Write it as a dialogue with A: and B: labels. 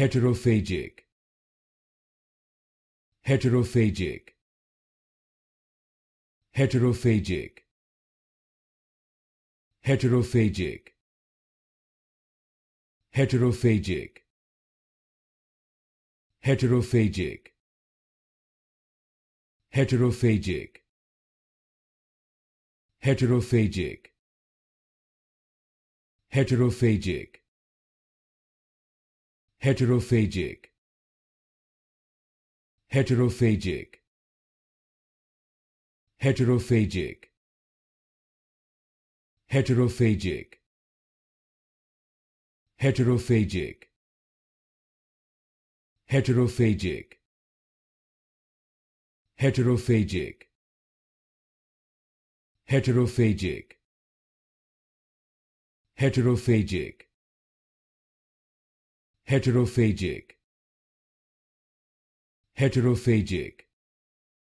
A: heterophagic heterophagic heterophagic heterophagic heterophagic heterophagic heterophagic heterophagic heterophagic heterophagic heterophagic heterophagic heterophagic heterophagic heterophagic heterophagic heterophagic heterophagic heterophagic heterophagic